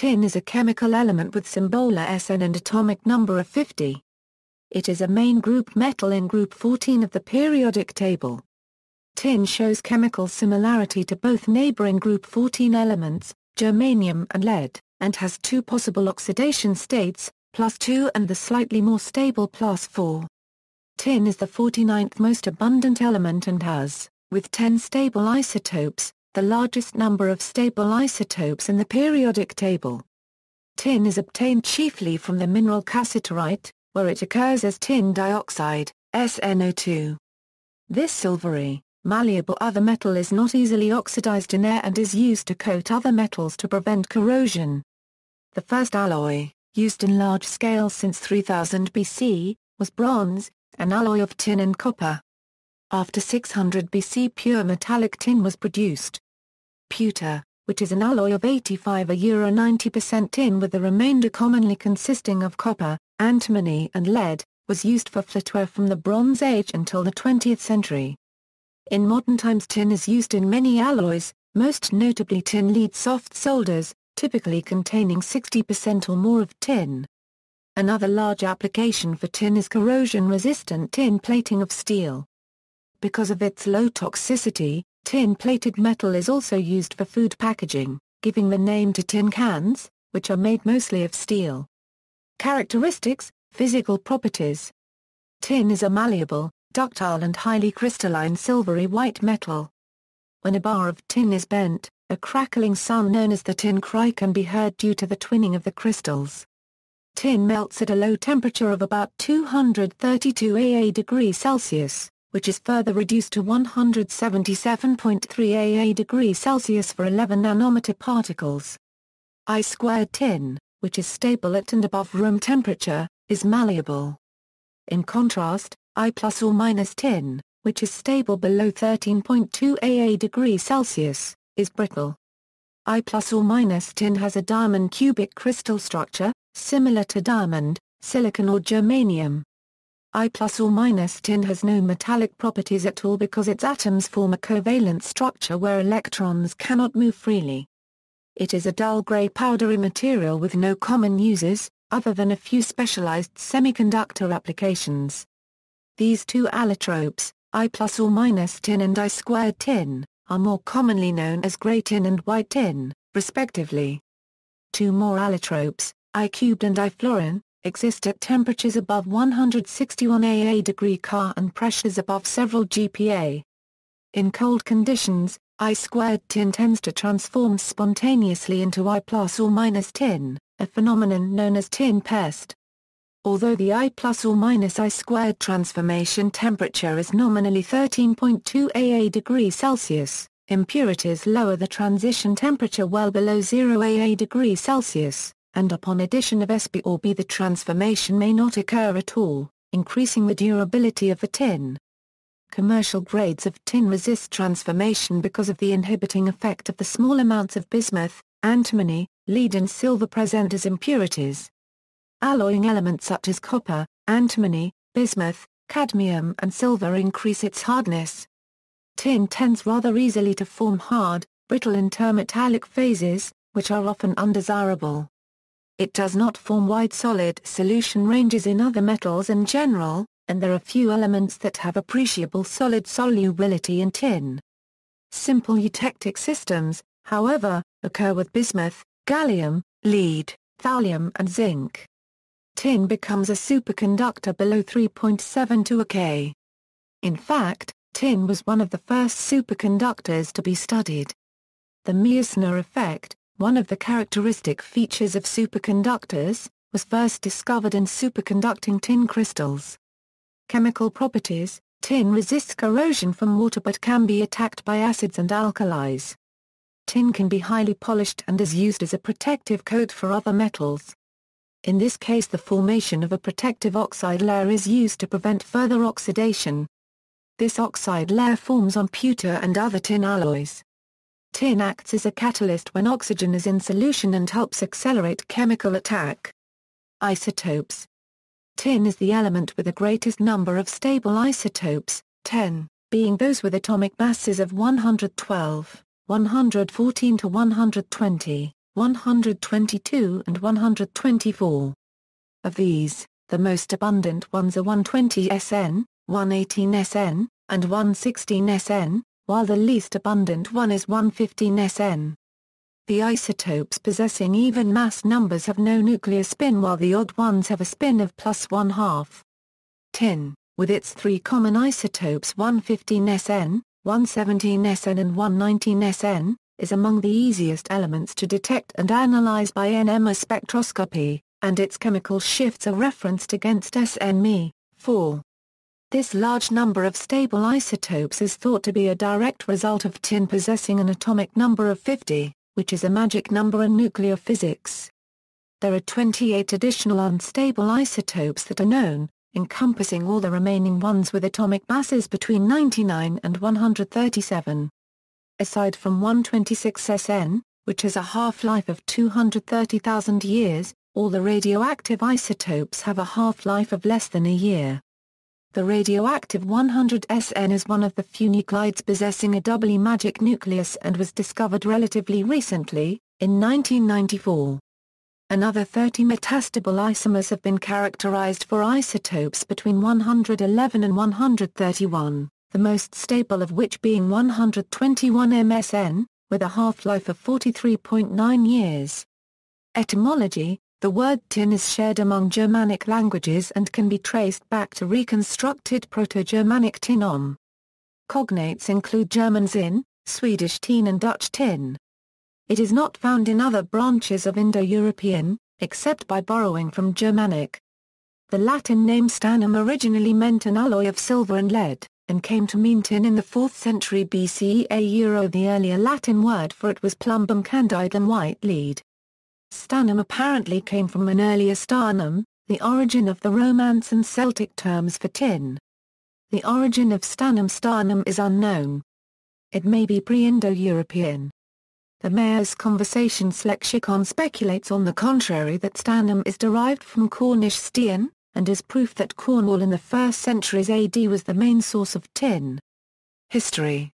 Tin is a chemical element with symbola Sn and atomic number of 50. It is a main group metal in group 14 of the periodic table. Tin shows chemical similarity to both neighboring group 14 elements, germanium and lead, and has two possible oxidation states, plus 2 and the slightly more stable plus 4. Tin is the 49th most abundant element and has, with 10 stable isotopes, the largest number of stable isotopes in the periodic table. Tin is obtained chiefly from the mineral cassiterite, where it occurs as tin dioxide, SNO2. This silvery, malleable other metal is not easily oxidized in air and is used to coat other metals to prevent corrosion. The first alloy, used in large scale since 3000 BC, was bronze, an alloy of tin and copper. After 600 BC pure metallic tin was produced pewter, which is an alloy of 85 a euro 90% tin with the remainder commonly consisting of copper, antimony and lead, was used for flatware from the Bronze Age until the 20th century. In modern times tin is used in many alloys, most notably tin lead soft solders, typically containing 60% or more of tin. Another large application for tin is corrosion-resistant tin plating of steel. Because of its low toxicity, Tin-plated metal is also used for food packaging, giving the name to tin cans, which are made mostly of steel. Characteristics, physical properties. Tin is a malleable, ductile and highly crystalline silvery white metal. When a bar of tin is bent, a crackling sound known as the tin cry can be heard due to the twinning of the crystals. Tin melts at a low temperature of about 232 AA degrees Celsius which is further reduced to 177.3 AA degrees Celsius for 11 nanometer particles. I squared tin, which is stable at and above room temperature, is malleable. In contrast, I plus or minus tin, which is stable below 13.2 AA degrees Celsius, is brittle. I plus or minus tin has a diamond cubic crystal structure, similar to diamond, silicon or germanium. I plus or minus tin has no metallic properties at all because its atoms form a covalent structure where electrons cannot move freely. It is a dull gray powdery material with no common uses, other than a few specialized semiconductor applications. These two allotropes, I plus or minus tin and I squared tin, are more commonly known as gray tin and white tin, respectively. Two more allotropes, I cubed and I fluorine, exist at temperatures above 161 AA degree K and pressures above several GPa. In cold conditions, I squared tin tends to transform spontaneously into I plus or minus tin, a phenomenon known as tin pest. Although the I plus or minus I squared transformation temperature is nominally 13.2 AA degree Celsius, impurities lower the transition temperature well below 0 AA degree Celsius and upon addition of SB or B the transformation may not occur at all, increasing the durability of the tin. Commercial grades of tin resist transformation because of the inhibiting effect of the small amounts of bismuth, antimony, lead and silver present as impurities. Alloying elements such as copper, antimony, bismuth, cadmium and silver increase its hardness. Tin tends rather easily to form hard, brittle intermetallic phases, which are often undesirable. It does not form wide solid solution ranges in other metals in general, and there are few elements that have appreciable solid solubility in tin. Simple eutectic systems, however, occur with bismuth, gallium, lead, thallium and zinc. Tin becomes a superconductor below to K. In fact, tin was one of the first superconductors to be studied. The Meissner effect, one of the characteristic features of superconductors, was first discovered in superconducting tin crystals. Chemical properties Tin resists corrosion from water but can be attacked by acids and alkalis. Tin can be highly polished and is used as a protective coat for other metals. In this case the formation of a protective oxide layer is used to prevent further oxidation. This oxide layer forms on pewter and other tin alloys. Tin acts as a catalyst when oxygen is in solution and helps accelerate chemical attack. Isotopes Tin is the element with the greatest number of stable isotopes, 10, being those with atomic masses of 112, 114 to 120, 122 and 124. Of these, the most abundant ones are 120 SN, 118 SN, and 116 SN, while the least abundant one is 115 Sn. The isotopes possessing even mass numbers have no nuclear spin while the odd ones have a spin of plus one half. Tin, with its three common isotopes 115SN, 117SN and 119SN, is among the easiest elements to detect and analyze by NMR spectroscopy, and its chemical shifts are referenced against SNMe, 4. This large number of stable isotopes is thought to be a direct result of tin possessing an atomic number of 50, which is a magic number in nuclear physics. There are 28 additional unstable isotopes that are known, encompassing all the remaining ones with atomic masses between 99 and 137. Aside from 126SN, which has a half-life of 230,000 years, all the radioactive isotopes have a half-life of less than a year. The radioactive 100SN is one of the few nuclides possessing a doubly magic nucleus and was discovered relatively recently, in 1994. Another 30 metastable isomers have been characterized for isotopes between 111 and 131, the most stable of which being 121 MSN, with a half-life of 43.9 years. Etymology the word tin is shared among Germanic languages and can be traced back to reconstructed Proto-Germanic tinom. Cognates include German zin, Swedish tin and Dutch tin. It is not found in other branches of Indo-European, except by borrowing from Germanic. The Latin name *stannum* originally meant an alloy of silver and lead, and came to mean tin in the 4th century BCE. Euro the earlier Latin word for it was plumbum candidum white lead. Stanum apparently came from an earlier stanum, the origin of the Romance and Celtic terms for tin. The origin of stanum stanum is unknown. It may be pre-Indo-European. The Mayor's Conversations lexicon speculates on the contrary that stanum is derived from Cornish stian, and is proof that Cornwall in the first centuries AD was the main source of tin. History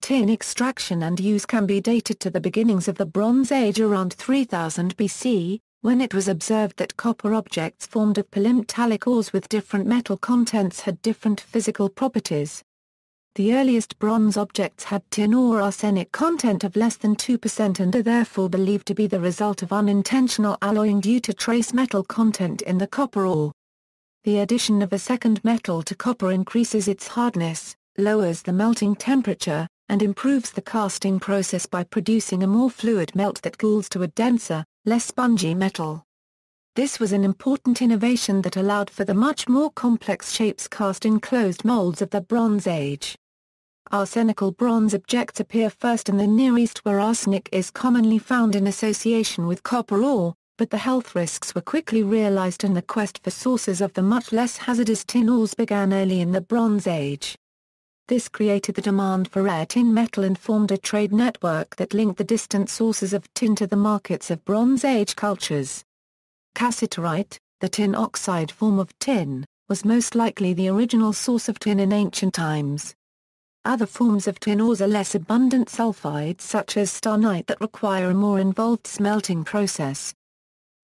Tin extraction and use can be dated to the beginnings of the Bronze Age around 3000 BC, when it was observed that copper objects formed of polymetallic ores with different metal contents had different physical properties. The earliest bronze objects had tin or arsenic content of less than 2% and are therefore believed to be the result of unintentional alloying due to trace metal content in the copper ore. The addition of a second metal to copper increases its hardness, lowers the melting temperature, and improves the casting process by producing a more fluid melt that cools to a denser, less spongy metal. This was an important innovation that allowed for the much more complex shapes cast in closed molds of the Bronze Age. Arsenical bronze objects appear first in the Near East where arsenic is commonly found in association with copper ore, but the health risks were quickly realized and the quest for sources of the much less hazardous tin ores began early in the Bronze Age. This created the demand for rare tin metal and formed a trade network that linked the distant sources of tin to the markets of Bronze Age cultures. Cassiterite, the tin oxide form of tin, was most likely the original source of tin in ancient times. Other forms of tin ores are less abundant sulfides such as starnite that require a more involved smelting process.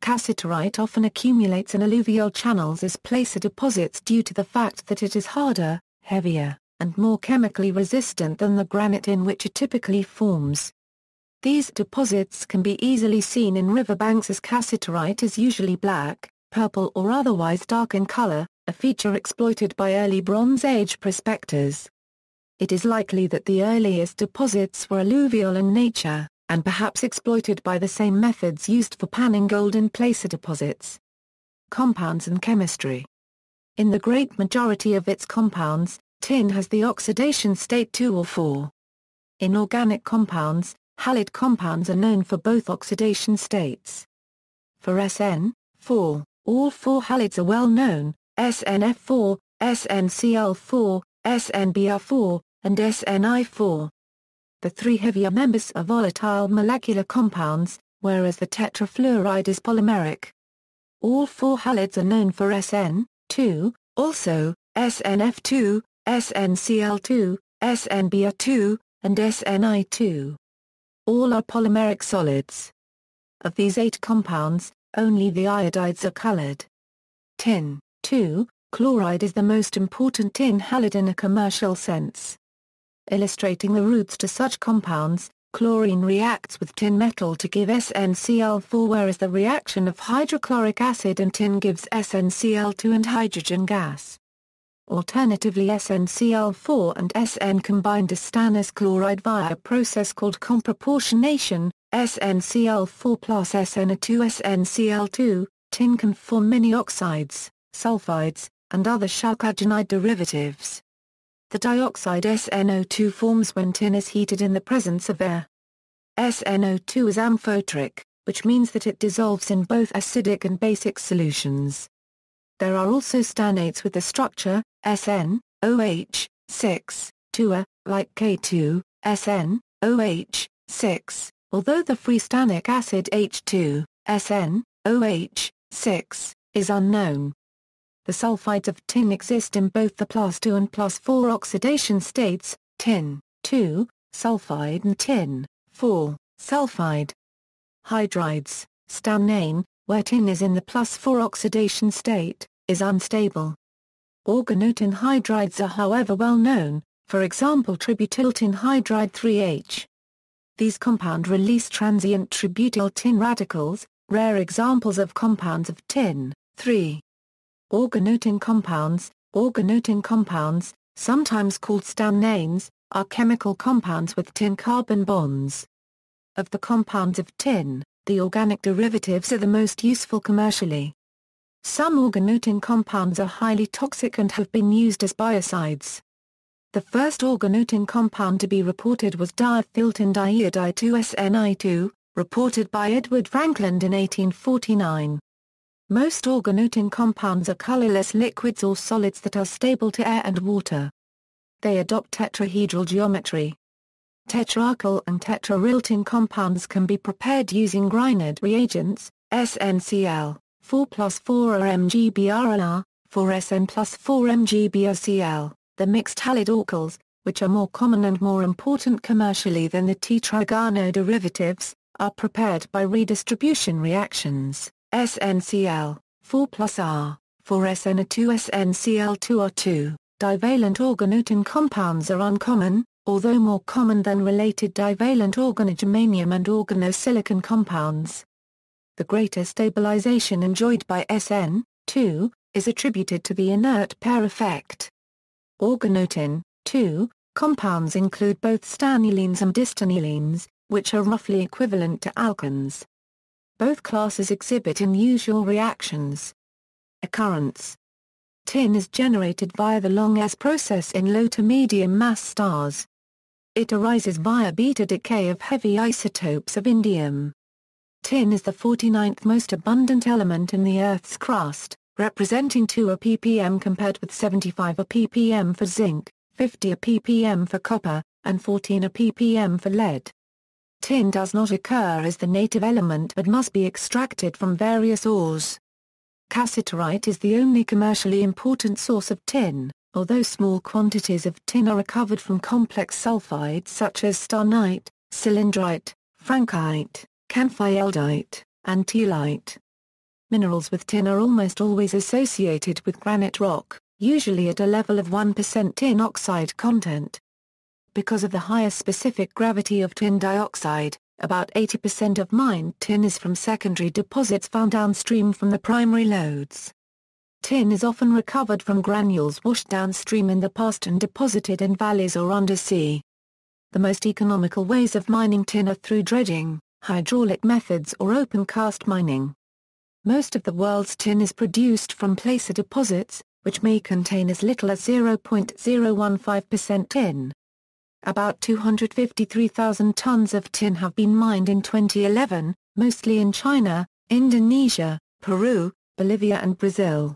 Cassiterite often accumulates in alluvial channels as placer deposits due to the fact that it is harder, heavier, and more chemically resistant than the granite in which it typically forms. These deposits can be easily seen in riverbanks as cassiterite is usually black, purple or otherwise dark in color, a feature exploited by early Bronze Age prospectors. It is likely that the earliest deposits were alluvial in nature, and perhaps exploited by the same methods used for panning gold in placer deposits. Compounds and Chemistry In the great majority of its compounds, Tin has the oxidation state 2 or 4. In organic compounds, halide compounds are known for both oxidation states. For SN, 4, all four halides are well known, SNF4, SNCl4, SNBr4, and SNI4. The three heavier members are volatile molecular compounds, whereas the tetrafluoride is polymeric. All four halides are known for SN, 2, also, SNF2, SNCl2, SNBr2, and SNI2. All are polymeric solids. Of these eight compounds, only the iodides are colored. Tin, 2, chloride is the most important tin halide in a commercial sense. Illustrating the routes to such compounds, chlorine reacts with tin metal to give SNCl4 whereas the reaction of hydrochloric acid and tin gives SNCl2 and hydrogen gas. Alternatively SnCl4 and Sn combined as stannous chloride via a process called comproportionation, SnCl4 plus SnO2 SnCl2, tin can form many oxides, sulfides, and other chalcogenide derivatives. The dioxide SnO2 forms when tin is heated in the presence of air. SnO2 is amphoteric, which means that it dissolves in both acidic and basic solutions. There are also stannates with the structure, SN, OH, 6, 2A, like K2, SN, OH, 6, although the free stannic acid H2, SN, OH, 6, is unknown. The sulfides of tin exist in both the plus 2 and plus 4 oxidation states, tin, 2, sulfide and tin, 4, sulfide. Hydrides, stamnane, where tin is in the plus 4 oxidation state, is unstable. Organotin hydrides are however well known, for example tributyltin hydride 3H. These compound release transient tributyl tin radicals, rare examples of compounds of tin. 3. Organotin compounds, organotin compounds, sometimes called stannanes, are chemical compounds with tin carbon bonds. Of the compounds of tin, the organic derivatives are the most useful commercially. Some organotin compounds are highly toxic and have been used as biocides. The first organotin compound to be reported was diethyltin diiodide-2SNI2, reported by Edward Frankland in 1849. Most organotin compounds are colorless liquids or solids that are stable to air and water. They adopt tetrahedral geometry. Tetrarchyl and tetrariltin compounds can be prepared using Grignard reagents, SNCl, 4 plus 4 RMGBRLR, 4SN plus 4 MGBRCl, the mixed halide orcles, which are more common and more important commercially than the tetragano derivatives, are prepared by redistribution reactions, SNCl, 4 plus R, 4SN2SNCl2R2. Divalent organotin compounds are uncommon, although more common than related divalent organogermanium and organosilicon compounds. The greater stabilization enjoyed by SN, 2, is attributed to the inert pair effect. Organotin, 2, compounds include both stanolines and distanolines, which are roughly equivalent to alkanes. Both classes exhibit unusual reactions. Occurrence Tin is generated via the long S process in low to medium mass stars, it arises via beta decay of heavy isotopes of indium. Tin is the 49th most abundant element in the Earth's crust, representing 2 a ppm compared with 75 a ppm for zinc, 50 a ppm for copper, and 14 a ppm for lead. Tin does not occur as the native element but must be extracted from various ores. Cassiterite is the only commercially important source of tin. Although small quantities of tin are recovered from complex sulfides such as starnite, cylindrite, frankite, camphyaldite, and tealite. Minerals with tin are almost always associated with granite rock, usually at a level of 1% tin oxide content. Because of the higher specific gravity of tin dioxide, about 80% of mined tin is from secondary deposits found downstream from the primary lodes. Tin is often recovered from granules washed downstream in the past and deposited in valleys or undersea. The most economical ways of mining tin are through dredging, hydraulic methods or open cast mining. Most of the world's tin is produced from placer deposits, which may contain as little as 0.015% tin. About 253,000 tons of tin have been mined in 2011, mostly in China, Indonesia, Peru, Bolivia and Brazil.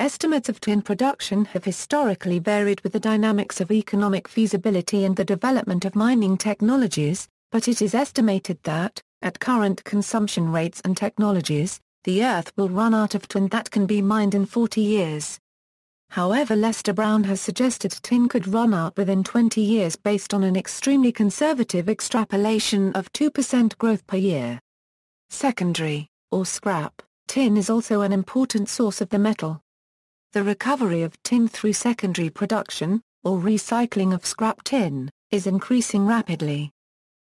Estimates of tin production have historically varied with the dynamics of economic feasibility and the development of mining technologies, but it is estimated that, at current consumption rates and technologies, the Earth will run out of tin that can be mined in 40 years. However Lester Brown has suggested tin could run out within 20 years based on an extremely conservative extrapolation of 2% growth per year. Secondary, or scrap, tin is also an important source of the metal. The recovery of tin through secondary production, or recycling of scrap tin, is increasing rapidly.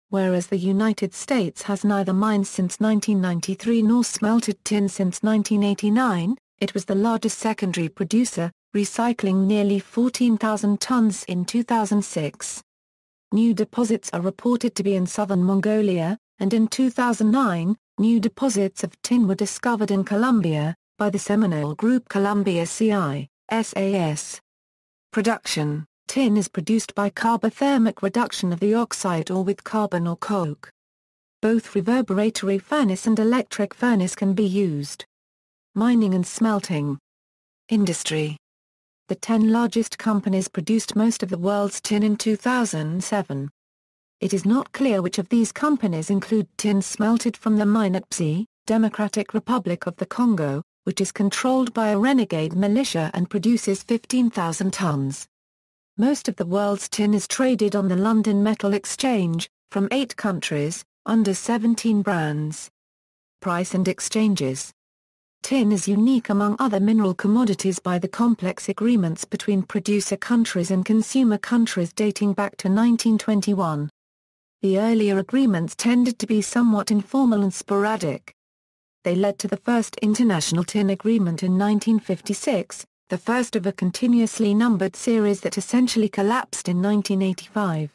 Whereas the United States has neither mined since 1993 nor smelted tin since 1989, it was the largest secondary producer, recycling nearly 14,000 tons in 2006. New deposits are reported to be in southern Mongolia, and in 2009, new deposits of tin were discovered in Colombia, by the Seminole group Columbia CI, SAS. Production Tin is produced by carbothermic reduction of the oxide or with carbon or coke. Both reverberatory furnace and electric furnace can be used. Mining and smelting. Industry. The 10 largest companies produced most of the world's tin in 2007. It is not clear which of these companies include tin smelted from the mine at Psi, Democratic Republic of the Congo, which is controlled by a renegade militia and produces 15,000 tons. Most of the world's tin is traded on the London Metal Exchange, from eight countries, under 17 brands. Price and exchanges. Tin is unique among other mineral commodities by the complex agreements between producer countries and consumer countries dating back to 1921. The earlier agreements tended to be somewhat informal and sporadic they led to the first International Tin Agreement in 1956, the first of a continuously numbered series that essentially collapsed in 1985.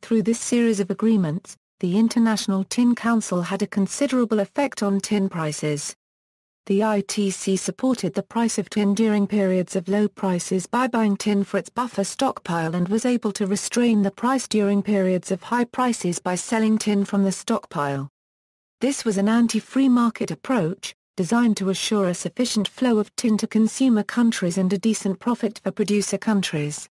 Through this series of agreements, the International Tin Council had a considerable effect on tin prices. The ITC supported the price of tin during periods of low prices by buying tin for its buffer stockpile and was able to restrain the price during periods of high prices by selling tin from the stockpile. This was an anti-free market approach, designed to assure a sufficient flow of tin to consumer countries and a decent profit for producer countries.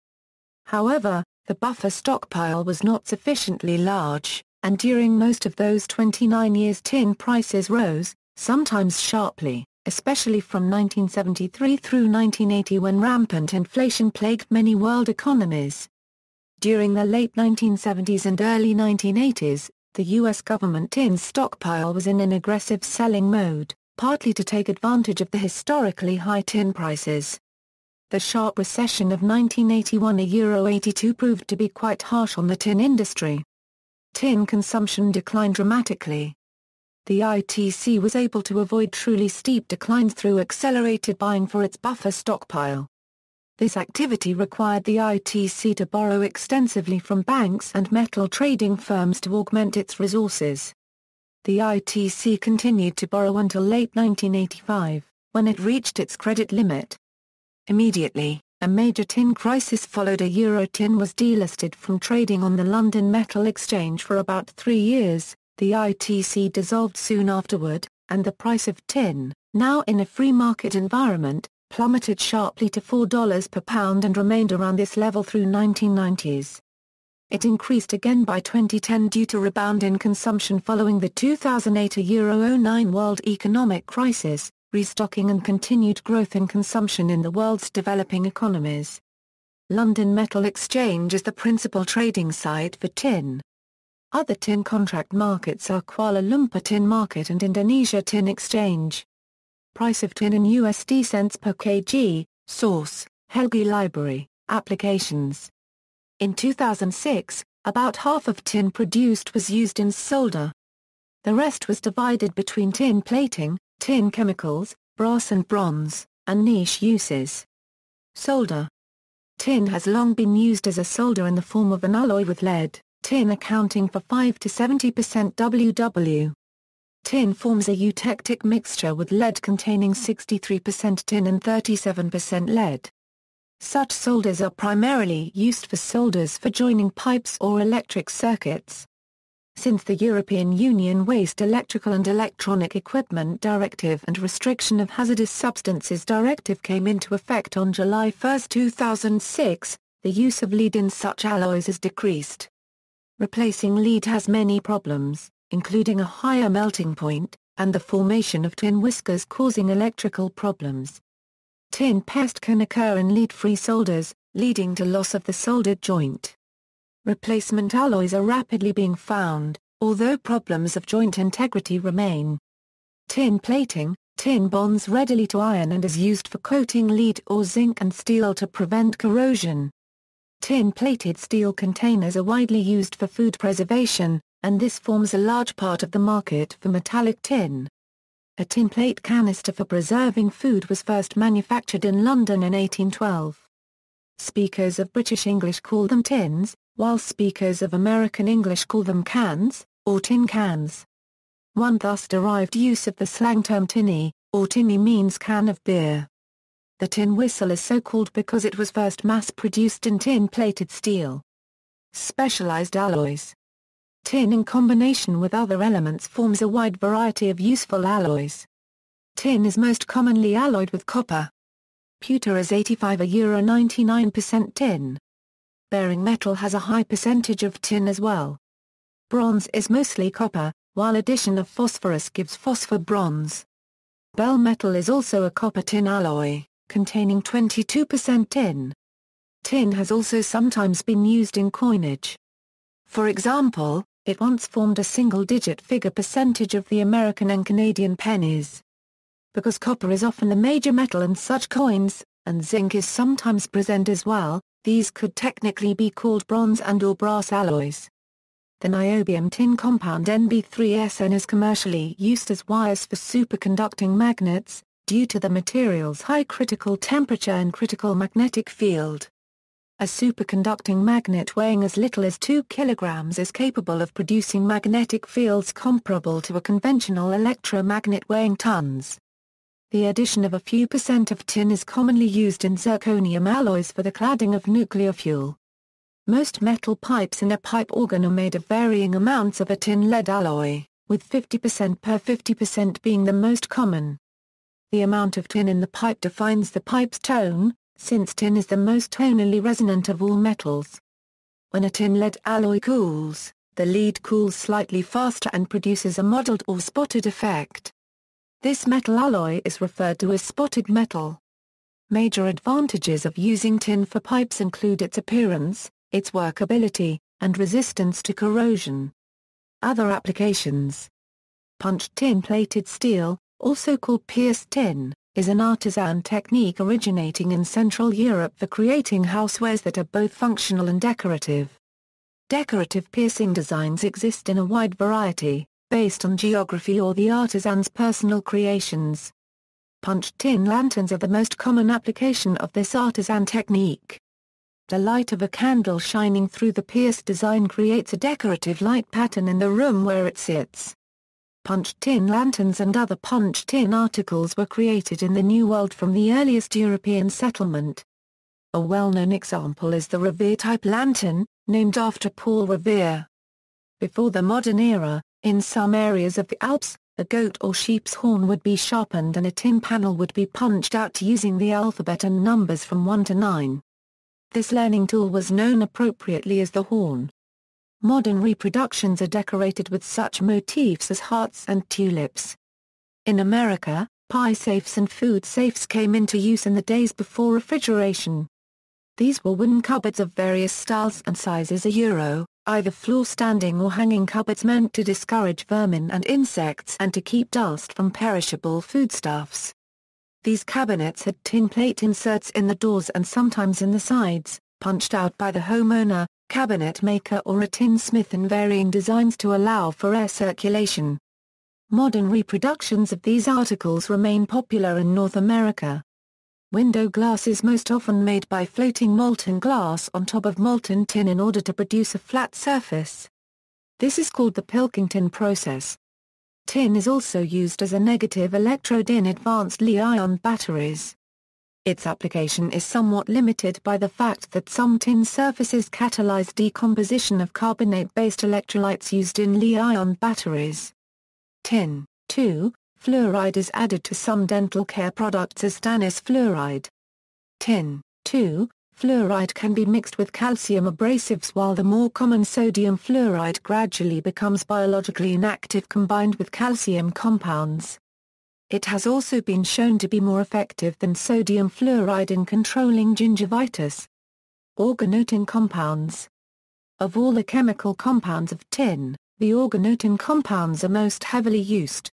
However, the buffer stockpile was not sufficiently large, and during most of those 29 years tin prices rose, sometimes sharply, especially from 1973 through 1980 when rampant inflation plagued many world economies. During the late 1970s and early 1980s, the U.S. government tin stockpile was in an aggressive selling mode, partly to take advantage of the historically high tin prices. The sharp recession of 1981 a Euro 82 proved to be quite harsh on the tin industry. Tin consumption declined dramatically. The ITC was able to avoid truly steep declines through accelerated buying for its buffer stockpile. This activity required the ITC to borrow extensively from banks and metal trading firms to augment its resources. The ITC continued to borrow until late 1985, when it reached its credit limit. Immediately, a major tin crisis followed a euro tin was delisted from trading on the London Metal Exchange for about three years, the ITC dissolved soon afterward, and the price of tin, now in a free market environment, plummeted sharply to $4 per pound and remained around this level through 1990s. It increased again by 2010 due to rebound in consumption following the 2008 09 world economic crisis, restocking and continued growth in consumption in the world's developing economies. London Metal Exchange is the principal trading site for tin. Other tin contract markets are Kuala Lumpur Tin Market and Indonesia Tin Exchange price of tin in USD cents per kg, source, Helgi Library, applications. In 2006, about half of tin produced was used in solder. The rest was divided between tin plating, tin chemicals, brass and bronze, and niche uses. Solder. Tin has long been used as a solder in the form of an alloy with lead, tin accounting for 5 to 70% WW. Tin forms a eutectic mixture with lead containing 63% tin and 37% lead. Such solders are primarily used for solders for joining pipes or electric circuits. Since the European Union Waste Electrical and Electronic Equipment Directive and Restriction of Hazardous Substances Directive came into effect on July 1, 2006, the use of lead in such alloys has decreased. Replacing lead has many problems including a higher melting point, and the formation of tin whiskers causing electrical problems. Tin pest can occur in lead-free solders, leading to loss of the soldered joint. Replacement alloys are rapidly being found, although problems of joint integrity remain. Tin plating, tin bonds readily to iron and is used for coating lead or zinc and steel to prevent corrosion. Tin-plated steel containers are widely used for food preservation, and this forms a large part of the market for metallic tin. A tin plate canister for preserving food was first manufactured in London in 1812. Speakers of British English call them tins, while speakers of American English call them cans, or tin cans. One thus derived use of the slang term tinny, or tinny means can of beer. The tin whistle is so called because it was first mass-produced in tin-plated steel. Specialized alloys Tin in combination with other elements forms a wide variety of useful alloys. Tin is most commonly alloyed with copper. Pewter is 85 a euro 99% tin. Bearing metal has a high percentage of tin as well. Bronze is mostly copper, while addition of phosphorus gives phosphor bronze. Bell metal is also a copper tin alloy, containing 22% tin. Tin has also sometimes been used in coinage. For example, it once formed a single-digit figure percentage of the American and Canadian pennies. Because copper is often the major metal in such coins, and zinc is sometimes present as well, these could technically be called bronze and or brass alloys. The niobium tin compound Nb3Sn is commercially used as wires for superconducting magnets, due to the material's high critical temperature and critical magnetic field. A superconducting magnet weighing as little as 2 kilograms is capable of producing magnetic fields comparable to a conventional electromagnet weighing tons. The addition of a few percent of tin is commonly used in zirconium alloys for the cladding of nuclear fuel. Most metal pipes in a pipe organ are made of varying amounts of a tin-lead alloy, with 50% per 50% being the most common. The amount of tin in the pipe defines the pipe's tone, since tin is the most tonally resonant of all metals. When a tin-lead alloy cools, the lead cools slightly faster and produces a mottled or spotted effect. This metal alloy is referred to as spotted metal. Major advantages of using tin for pipes include its appearance, its workability, and resistance to corrosion. Other applications Punched tin plated steel, also called pierced tin, is an artisan technique originating in Central Europe for creating housewares that are both functional and decorative. Decorative piercing designs exist in a wide variety, based on geography or the artisan's personal creations. Punched tin lanterns are the most common application of this artisan technique. The light of a candle shining through the pierced design creates a decorative light pattern in the room where it sits punched tin lanterns and other punched tin articles were created in the New World from the earliest European settlement. A well-known example is the Revere-type lantern, named after Paul Revere. Before the modern era, in some areas of the Alps, a goat or sheep's horn would be sharpened and a tin panel would be punched out using the alphabet and numbers from 1 to 9. This learning tool was known appropriately as the horn. Modern reproductions are decorated with such motifs as hearts and tulips. In America, pie safes and food safes came into use in the days before refrigeration. These were wooden cupboards of various styles and sizes a euro, either floor-standing or hanging cupboards meant to discourage vermin and insects and to keep dust from perishable foodstuffs. These cabinets had tin plate inserts in the doors and sometimes in the sides, punched out by the homeowner, cabinet maker or a tinsmith in varying designs to allow for air circulation. Modern reproductions of these articles remain popular in North America. Window glass is most often made by floating molten glass on top of molten tin in order to produce a flat surface. This is called the Pilkington process. Tin is also used as a negative electrode in advanced Li-ion batteries. Its application is somewhat limited by the fact that some tin surfaces catalyze decomposition of carbonate-based electrolytes used in Li-ion batteries. Tin, 2, fluoride is added to some dental care products as stannous fluoride. Tin, 2, fluoride can be mixed with calcium abrasives while the more common sodium fluoride gradually becomes biologically inactive combined with calcium compounds. It has also been shown to be more effective than sodium fluoride in controlling gingivitis. Organotin compounds Of all the chemical compounds of tin, the organotin compounds are most heavily used.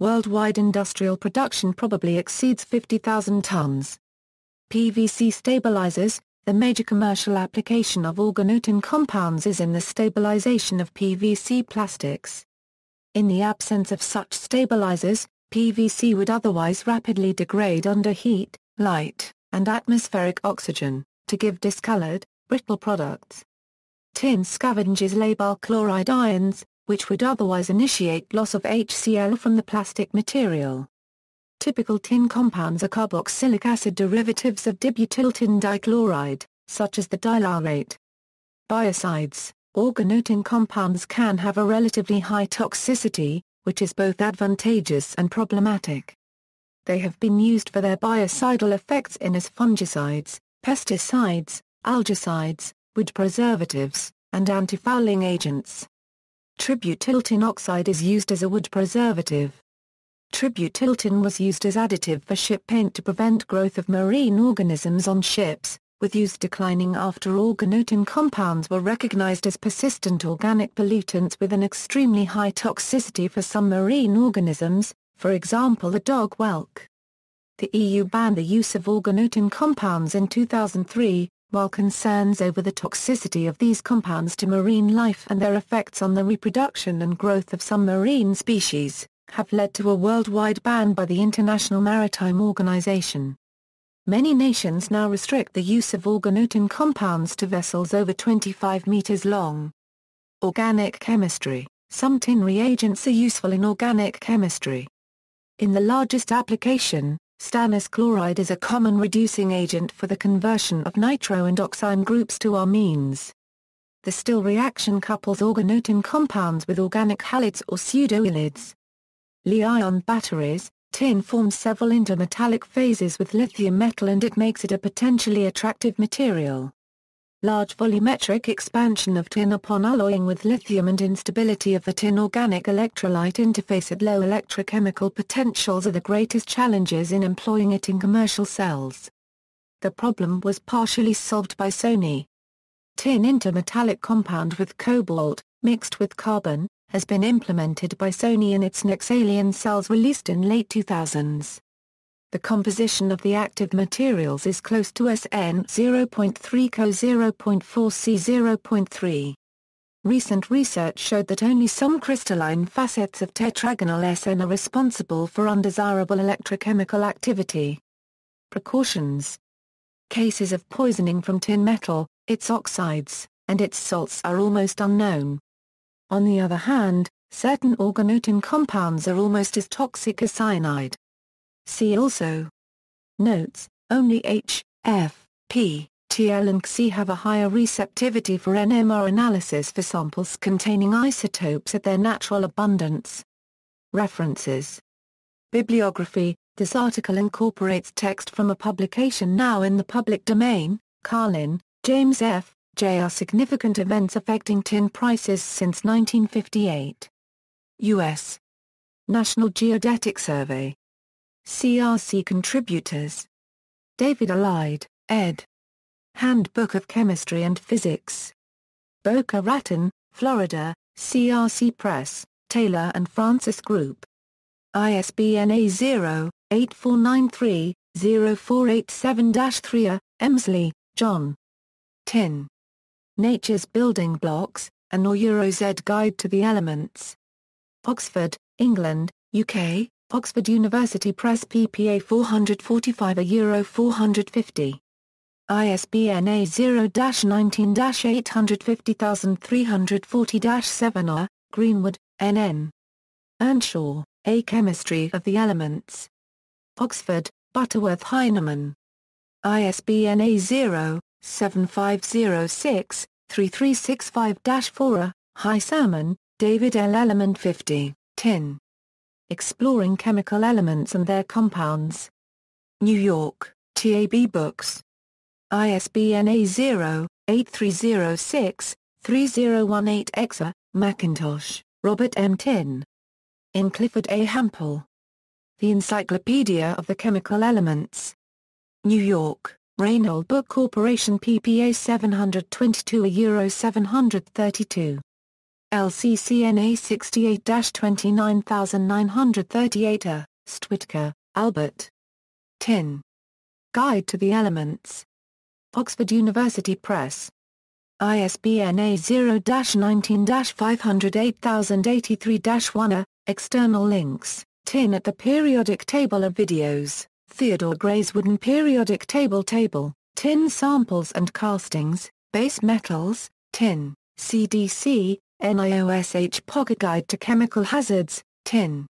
Worldwide industrial production probably exceeds 50,000 tons. PVC stabilizers, the major commercial application of organotin compounds is in the stabilization of PVC plastics. In the absence of such stabilizers, PVC would otherwise rapidly degrade under heat, light, and atmospheric oxygen, to give discolored, brittle products. Tin scavenges labile chloride ions, which would otherwise initiate loss of HCl from the plastic material. Typical tin compounds are carboxylic acid derivatives of dibutyltin dichloride, such as the dilaurate. Biocides, organotin compounds can have a relatively high toxicity, which is both advantageous and problematic. They have been used for their biocidal effects in as fungicides, pesticides, algicides, wood preservatives, and antifouling agents. Tributyltin oxide is used as a wood preservative. Tributyltin was used as additive for ship paint to prevent growth of marine organisms on ships, with use declining after organotin compounds were recognized as persistent organic pollutants with an extremely high toxicity for some marine organisms, for example the dog whelk. The EU banned the use of organotin compounds in 2003, while concerns over the toxicity of these compounds to marine life and their effects on the reproduction and growth of some marine species, have led to a worldwide ban by the International Maritime Organization. Many nations now restrict the use of organotin compounds to vessels over 25 meters long. Organic chemistry Some tin reagents are useful in organic chemistry. In the largest application, stannous chloride is a common reducing agent for the conversion of nitro and oxime groups to amines. The Still reaction couples organotin compounds with organic halides or pseudoilids. Li-ion batteries, Tin forms several intermetallic phases with lithium metal and it makes it a potentially attractive material. Large volumetric expansion of tin upon alloying with lithium and instability of the tin-organic electrolyte interface at low electrochemical potentials are the greatest challenges in employing it in commercial cells. The problem was partially solved by Sony. Tin intermetallic compound with cobalt, mixed with carbon, has been implemented by Sony in its Nexalien cells released in late 2000s. The composition of the active materials is close to SN 0.3 Co 0.4 C 0.3. Recent research showed that only some crystalline facets of tetragonal SN are responsible for undesirable electrochemical activity. Precautions Cases of poisoning from tin metal, its oxides, and its salts are almost unknown. On the other hand, certain organotin compounds are almost as toxic as cyanide. See also. Notes, only H, F, P, TL and C have a higher receptivity for NMR analysis for samples containing isotopes at their natural abundance. References Bibliography This article incorporates text from a publication now in the public domain, Carlin, James F., are significant events affecting tin prices since 1958. U.S. National Geodetic Survey. CRC contributors. David Allied, ed. Handbook of Chemistry and Physics. Boca Raton, Florida, CRC Press, Taylor and Francis Group. ISBN A0-8493-0487-3 Emsley, John. Tin. Nature's Building Blocks, an EuroZ Guide to the Elements. Oxford, England, UK, Oxford University Press PPA 445 a Euro 450. ISBN A0-19-850340-7R, Greenwood, NN. Earnshaw, A Chemistry of the Elements. Oxford, Butterworth Heinemann. ISBN A0 7506-3365-4A, High Salmon, David L. Element 50, Tin. Exploring Chemical Elements and Their Compounds. New York, TAB Books. ISBN A0-8306-3018-EXA, Macintosh, Robert M. Tin. In Clifford A. Hampel. The Encyclopedia of the Chemical Elements. New York, Reynold Book Corporation PPA 722 Euro 732. LCCNA 68-29938 a, Stwitka, Albert. 10. Guide to the Elements. Oxford University Press. ISBN A0-19-508083-1 External links, TIN at the periodic table of videos. Theodore Gray's wooden periodic table table, tin samples and castings, base metals, tin, CDC, NIOSH pocket guide to chemical hazards, tin,